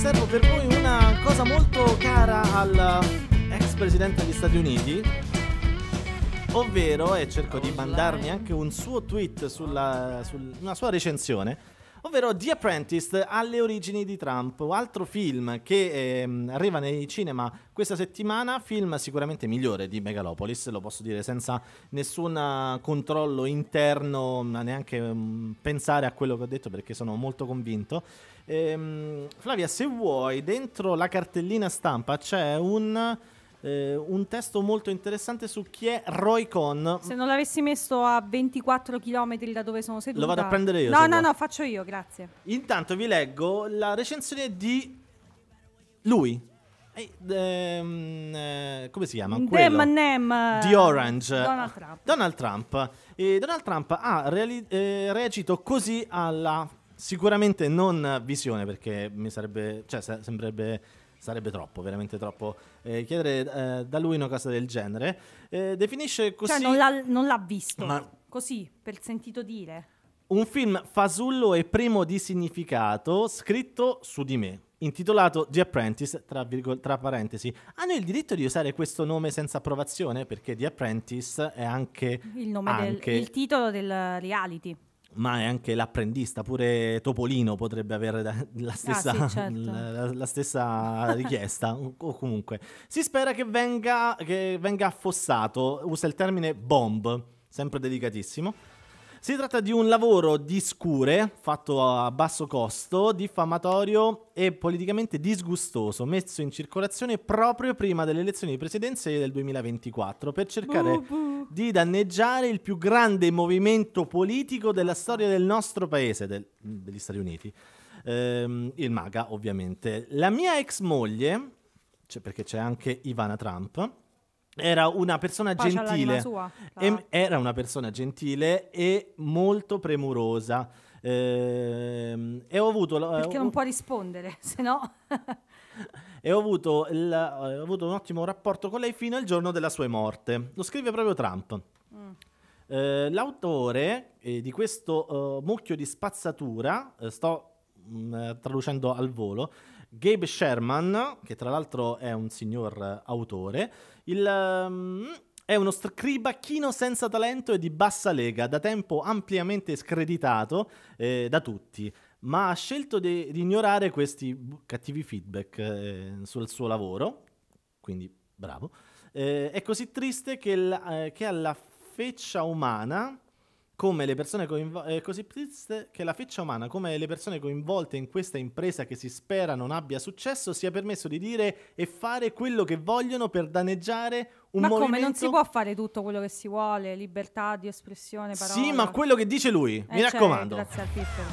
servo per voi una cosa molto cara al ex presidente degli Stati Uniti. Ovvero, e cerco di mandarmi anche un suo tweet sulla, su una sua recensione ovvero The Apprentice alle origini di Trump, altro film che eh, arriva nei cinema questa settimana, film sicuramente migliore di Megalopolis, lo posso dire senza nessun eh, controllo interno, mm, neanche mm, pensare a quello che ho detto perché sono molto convinto. Ehm, Flavia, se vuoi, dentro la cartellina stampa c'è un eh, un testo molto interessante su chi è Roy Con. Se non l'avessi messo a 24 km da dove sono seduto, Lo vado a prendere io. No, no, no, faccio io, grazie. Intanto vi leggo la recensione di lui. Ehm, eh, ehm, come si chiama? Dem, eh, di Orange Donald Trump. Donald Trump, e Donald Trump ha reali- eh, reagito così alla sicuramente non visione perché mi sarebbe cioè sembrerebbe sarebbe troppo, veramente troppo eh, chiedere eh, da lui una cosa del genere. Eh, definisce così... Cioè non l'ha, non l'ha visto, ma... così, per sentito dire. Un film fasullo e primo di significato scritto su di me intitolato The Apprentice, tra, virgol- tra, parentesi. Hanno ah, il diritto di usare questo nome senza approvazione perché The Apprentice è anche il, anche... Del, il titolo del reality ma è anche l'apprendista, pure Topolino potrebbe avere la ah, stessa, ah, sì, certo. la, la stessa richiesta. o comunque, si spera che venga, che venga affossato, usa il termine bomb, sempre delicatissimo. Si tratta di un lavoro di scure, fatto a basso costo, diffamatorio e politicamente disgustoso, messo in circolazione proprio prima delle elezioni presidenziali del 2024 per cercare bu, bu. di danneggiare il più grande movimento politico della storia del nostro paese, del, degli Stati Uniti. Ehm, il MAGA, ovviamente. La mia ex moglie, cioè perché c'è anche Ivana Trump era una persona Poi gentile. Sua, e, era una persona gentile e molto premurosa. Ehm, e ho avuto. Perché ho, eh, non può rispondere, se no. e ho avuto, il, eh, ho avuto, un ottimo rapporto con lei fino al giorno della sua morte. Lo scrive proprio Trump. Mm. Eh, l'autore eh, di questo eh, mucchio di spazzatura, eh, sto mh, mm, traducendo al volo, Gabe Sherman, che tra l'altro è un signor autore, il, um, è uno scribacchino senza talento e di bassa lega, da tempo ampiamente screditato eh, da tutti, ma ha scelto di, di ignorare questi cattivi feedback eh, sul suo lavoro, quindi bravo. Eh, è così triste che, l, eh, che alla feccia umana come le persone coinvo- eh, così triste che la feccia umana, come le persone coinvolte in questa impresa che si spera non abbia successo, sia permesso di dire e fare quello che vogliono per danneggiare un ma movimento... Ma come, non si può fare tutto quello che si vuole, libertà di espressione, parola... Sì, ma quello che dice lui, eh, mi cioè, raccomando. Grazie al titolo.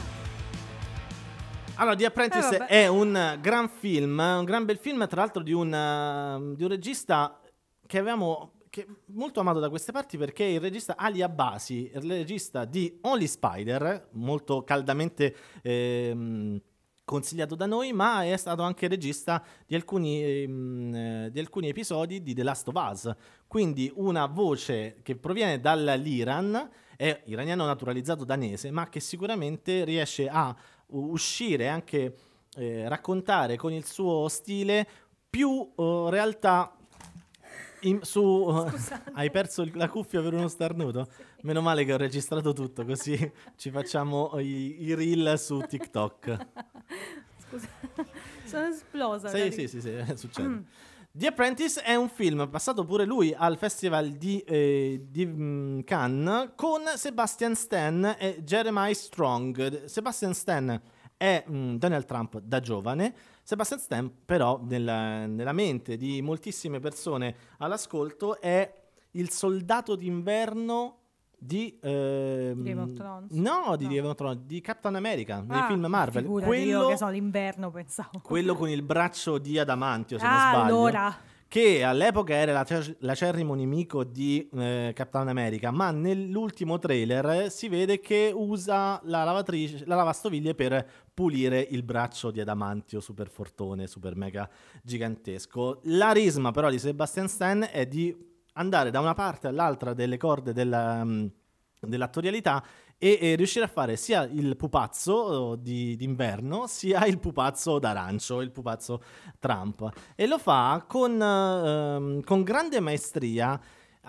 Allora, The Apprentice eh, è un gran film, un gran bel film, tra l'altro di un, uh, di un regista che avevamo che è molto amato da queste parti perché il regista Ali Abbasi, il regista di Only Spider, molto caldamente... Ehm, consigliato da noi, ma è stato anche regista di alcuni, ehm, eh, di alcuni, episodi di The Last of Us. Quindi una voce che proviene dall'Iran, è iraniano naturalizzato danese, ma che sicuramente riesce a uscire anche eh, raccontare con il suo stile più eh, realtà in, su, hai perso il, la cuffia per uno starnuto? Sì. Meno male che ho registrato tutto, così ci facciamo i, i reel su TikTok. Scusa, sono esplosa. Sì, sì, sì, sì, eh, succede. Mm. The Apprentice è un film passato pure lui al Festival di, eh, di um, Cannes con Sebastian Stan e Jeremiah Strong. Sebastian Stan è um, Donald Trump da giovane Sebastian Stan però nella, nella mente di moltissime persone all'ascolto è il soldato d'inverno di ehm, Game of Thrones no di no. Game of Thrones di Captain America nei ah, film Marvel quello io che so l'inverno pensavo quello con il braccio di adamantio se ah, non sbaglio allora che all'epoca era l'acer- l'acerrimo nemico di eh, Captain America, ma nell'ultimo trailer si vede che usa la, lavatrice, la lavastoviglie per pulire il braccio di Adamantio, super fortone, super mega gigantesco. L'arisma però di Sebastian Stan è di andare da una parte all'altra delle corde della, mm, dell'attorialità e, e riuscire a fare sia il pupazzo eh, di, d'inverno sia il pupazzo d'arancio, il pupazzo Trump. E lo fa con, ehm, con grande maestria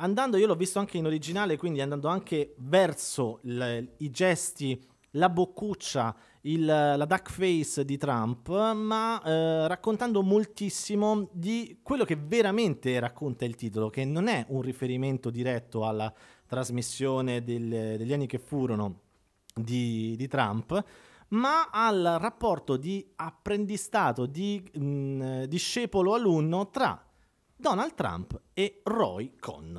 andando, io l'ho visto anche in originale, quindi andando anche verso le, i gesti, la boccuccia, il, la duck face di Trump, ma eh, raccontando moltissimo di quello che veramente racconta il titolo, che non è un riferimento diretto alla trasmissione del, degli anni che furono di, di, Trump, ma al rapporto di apprendistato, di mh, mm, discepolo alunno tra Donald Trump e Roy Conn.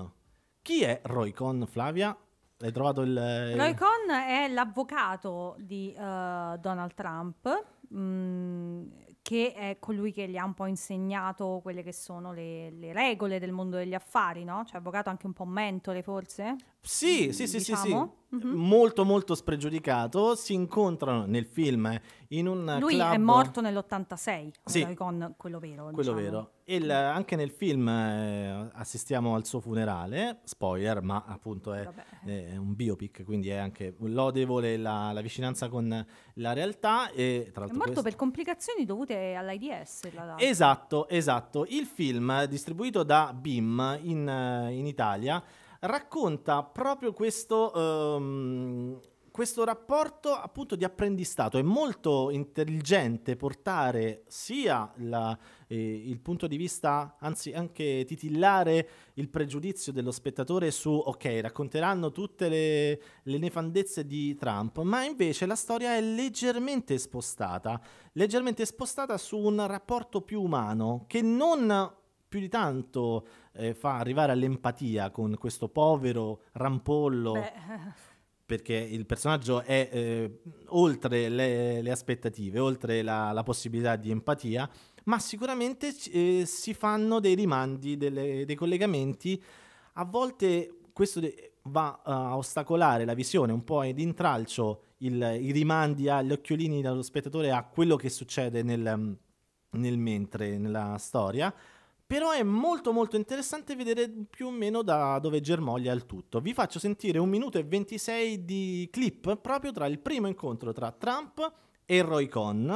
Chi è Roy Conn, Flavia? Hai trovato il... Roy Conn è l'avvocato di uh, Donald Trump. Mm, che è colui che gli ha un po' insegnato quelle che sono le, le regole del mondo degli affari, no? Cioè avvocato anche un po' mentore forse? Sì, sì, sì, diciamo. sì, sì. Diciamo? Mm-hmm. molto molto spregiudicato, si incontrano nel film eh, in un Lui club... è morto nell'86 sì. con quello vero. Quello diciamo. vero. E anche nel film eh, assistiamo al suo funerale, spoiler, ma appunto è, è un biopic, quindi è anche lodevole la, la vicinanza con la realtà. E, tra è morto questo... per complicazioni dovute all'AIDS. La... Esatto, esatto. Il film distribuito da BIM in, eh, in Italia racconta proprio questo, um, questo rapporto appunto di apprendistato. È molto intelligente portare sia la, eh, il punto di vista, anzi anche titillare il pregiudizio dello spettatore su, ok, racconteranno tutte le, le nefandezze di Trump, ma invece la storia è leggermente spostata, leggermente spostata su un rapporto più umano che non più di tanto eh, fa arrivare all'empatia con questo povero rampollo. Beh. Perché il personaggio è eh, oltre le, le, aspettative, oltre la, la, possibilità di empatia, ma sicuramente eh, si fanno dei rimandi, delle, dei collegamenti. A volte questo de- va a ostacolare la visione, un po' ed intralcio il, i rimandi agli occhiolini dello spettatore a quello che succede nel, nel mentre, nella storia però è molto molto interessante vedere più o meno da dove germoglia il tutto. Vi faccio sentire un minuto e 26 di clip proprio tra il primo incontro tra Trump e Roy Conn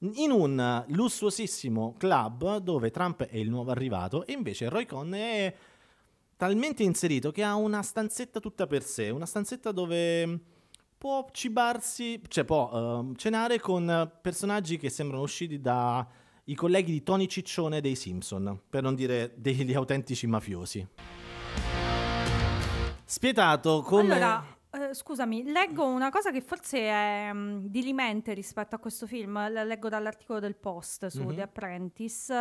in un lussuosissimo club dove Trump è il nuovo arrivato e invece Roy Conn è talmente inserito che ha una stanzetta tutta per sé, una stanzetta dove può cibarsi, cioè può uh, cenare con personaggi che sembrano usciti da i colleghi di Tony Ciccione dei Simpson, per non dire degli autentici mafiosi. Spietato come... Allora... Uh, scusami, leggo una cosa che forse è um, dilimente rispetto a questo film, La leggo dall'articolo del Post su mm-hmm. The Apprentice,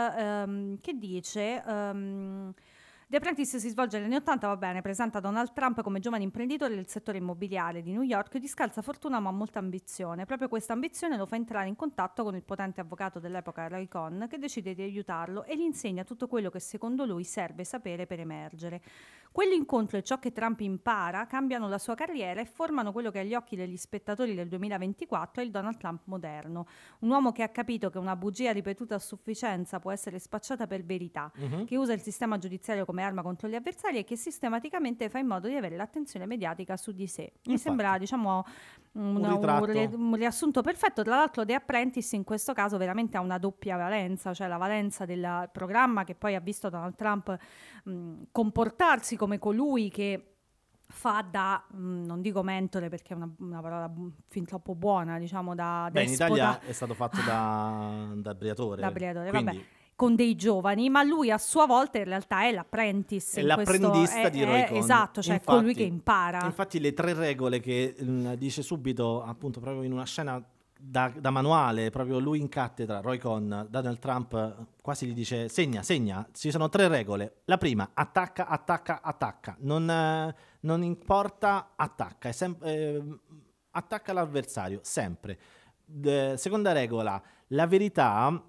um, che dice... Um, The Apprentice si svolge negli anni 80, va bene, presenta Donald Trump come giovane imprenditore del settore immobiliare di New York di scalza fortuna ma molta ambizione. Proprio questa ambizione lo fa entrare in contatto con il potente avvocato dell'epoca Roy Cohn che decide di aiutarlo e gli insegna tutto quello che secondo lui serve sapere per emergere. Quell'incontro e ciò che Trump impara cambiano la sua carriera e formano quello che agli occhi degli spettatori del 2024 è il Donald Trump moderno, un uomo che ha capito che una bugia ripetuta a sufficienza può essere spacciata per verità, uh-huh. che usa il sistema giudiziario come arma contro gli avversari e che sistematicamente fa in modo di avere l'attenzione mediatica su di sé. Mi Infatti. sembra, diciamo, un, un, riassunto perfetto. Tra l'altro, The Apprentice in questo caso veramente ha una doppia valenza, cioè la valenza del programma che poi ha visto Donald Trump mh, comportarsi come colui che fa da, mh, non dico mentore perché è una, una parola fin troppo buona, diciamo da... Beh, despota. in Italia è stato fatto da, da Briatore. Da Briatore, Quindi... vabbè con dei giovani, ma lui a sua volta in realtà è l'apprentice. È l'apprendista questo, di Roy è, Esatto, cioè infatti, colui che impara. Infatti le tre regole che mh, mm, dice subito, appunto proprio in una scena da, da, manuale, proprio lui in cattedra, Roy Con, Donald Trump quasi gli dice segna, segna, ci sono tre regole. La prima, attacca, attacca, attacca. Non, non importa, attacca. Sem- eh, attacca l'avversario, sempre. De- seconda regola, la verità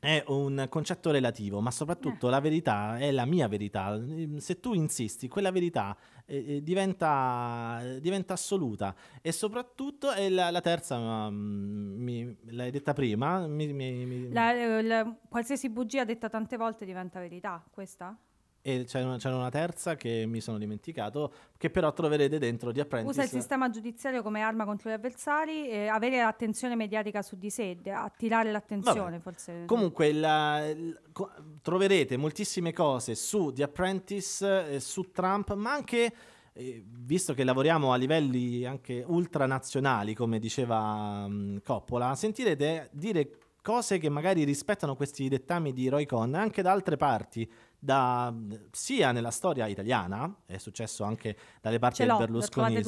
è un concetto relativo, ma soprattutto eh. la verità è la mia verità. Ehm, se tu insisti, quella verità eh, eh, diventa, diventa, assoluta. E soprattutto è la, la terza, mm, mi, l'hai detta prima. Mi, mi, la, eh, la, qualsiasi bugia detta tante volte diventa verità, questa? e c'era una, c'era una, terza che mi sono dimenticato, che però troverete dentro di Apprentice. Usa il sistema giudiziario come arma contro gli avversari, eh, avere attenzione mediatica su di sé, attirare l'attenzione Vabbè. forse. Comunque la, la, co- troverete moltissime cose su The Apprentice, eh, su Trump, ma anche... Eh, visto che lavoriamo a livelli anche ultranazionali, come diceva mh, mm, Coppola, sentirete dire cose che magari rispettano questi dettami di Roy Con anche da altre parti da, sia nella storia italiana, è successo anche dalle parti del Berlusconi,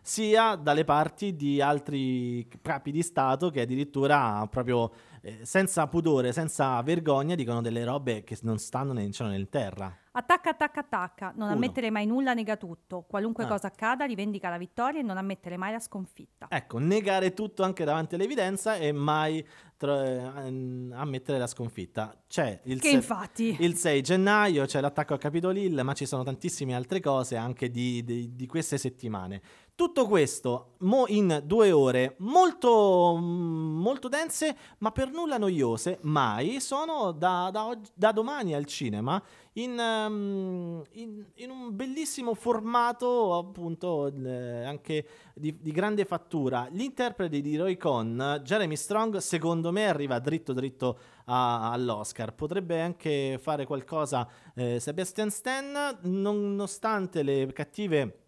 sia dalle parti di altri capi di Stato che addirittura proprio eh, senza pudore, senza vergogna dicono delle robe che non stanno né in cielo né in terra. Attacca, attacca, attacca, non Uno. ammettere mai nulla, nega tutto. Qualunque ah. cosa accada, rivendica la vittoria e non ammettere mai la sconfitta. Ecco, negare tutto anche davanti all'evidenza e mai tra- eh, ammettere la sconfitta. C'è il, che se- infatti. il 6 gennaio gennaio c'è l'attacco a Capitol Hill, ma ci sono tantissime altre cose anche di, di, di queste settimane. Tutto questo in due ore molto, mm, molto dense, ma per nulla noiose, mai. Sono da, da, da domani al cinema in, ehm, in, in, un bellissimo formato, appunto, eh, anche di, di, grande fattura. L'interprete di Roy Con, Jeremy Strong, secondo me arriva dritto dritto a, all'Oscar. Potrebbe anche fare qualcosa eh, Sebastian Stan, nonostante le cattive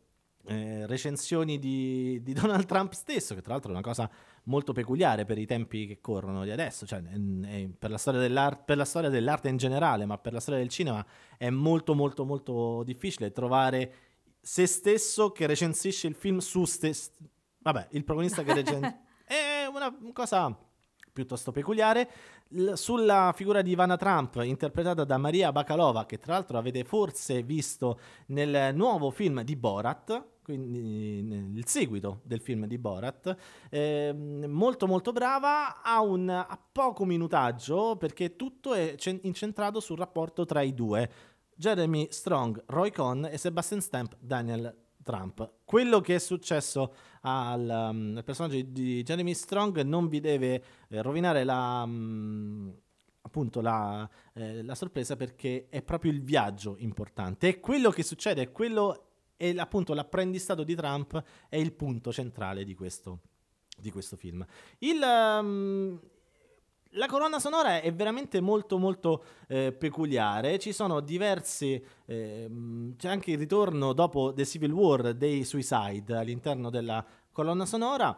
eh, recensioni di, di, Donald Trump stesso, che tra l'altro è una cosa molto peculiare per i tempi che corrono di adesso, cioè, eh, per, la per, la storia dell'arte in generale, ma per la storia del cinema è molto molto molto difficile trovare se stesso che recensisce il film su stesso. Vabbè, il protagonista che recensisce... è una cosa piuttosto peculiare. L- sulla figura di Ivana Trump, interpretata da Maria Bakalova, che tra l'altro avete forse visto nel nuovo film di Borat, quindi il seguito del film di Borat, eh, molto molto brava, ha un ha poco minutaggio perché tutto è incentrato sul rapporto tra i due, Jeremy Strong, Roy Cohn e Sebastian Stamp, Daniel Trump. Quello che è successo al, mm, al personaggio di Jeremy Strong non vi deve eh, rovinare la... Mh, mm, appunto la, eh, la, sorpresa perché è proprio il viaggio importante. E quello che succede, è quello è appunto l'apprendistato di Trump è il punto centrale di questo, di questo film. Il, um, la colonna sonora è veramente molto molto eh, peculiare, ci sono diversi, eh, c'è anche il ritorno dopo The Civil War dei Suicide all'interno della colonna sonora,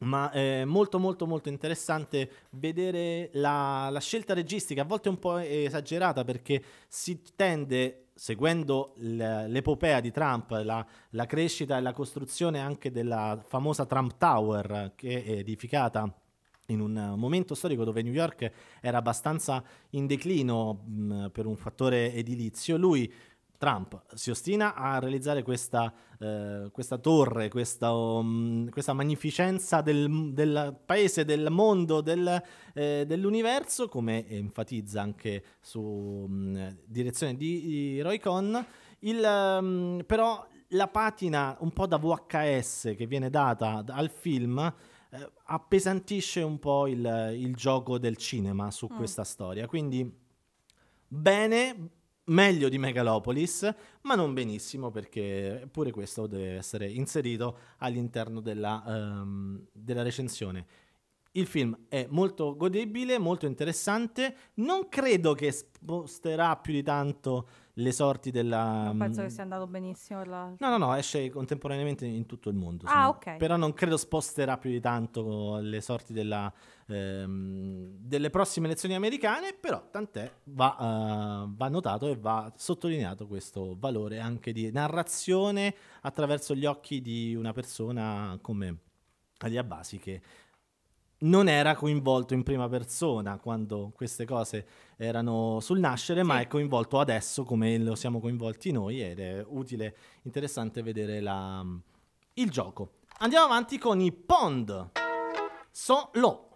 ma è molto molto molto interessante vedere la, la, scelta registica, a volte un po' esagerata perché si tende, seguendo l'epopea di Trump, la, la, crescita e la costruzione anche della famosa Trump Tower che è edificata in un momento storico dove New York era abbastanza in declino mh, mm, per un fattore edilizio, lui Trump si ostina a realizzare questa, eh, questa torre, questa, um, questa magnificenza del, del, paese, del mondo, del, eh, dell'universo, come enfatizza anche su um, direzione di, di Roy Con. Il, um, però la patina un po' da VHS che viene data al film eh, appesantisce un po' il, il, gioco del cinema su mm. questa storia. Quindi bene, meglio di Megalopolis, ma non benissimo perché pure questo deve essere inserito all'interno della, um, della recensione. Il film è molto godibile, molto interessante, non credo che sposterà più di tanto le sorti della... Non penso che mm, sia andato benissimo. La... No, no, no, esce contemporaneamente in tutto il mondo. Ah, ok. Però non credo sposterà più di tanto le sorti della, ehm, delle prossime elezioni americane, però tant'è, va, uh, va, notato e va sottolineato questo valore anche di narrazione attraverso gli occhi di una persona come Ali Basi che non era coinvolto in prima persona quando queste cose erano sul nascere, sì. ma è coinvolto adesso come lo siamo coinvolti noi ed è utile, interessante vedere la, il gioco. Andiamo avanti con i pond. So Lo.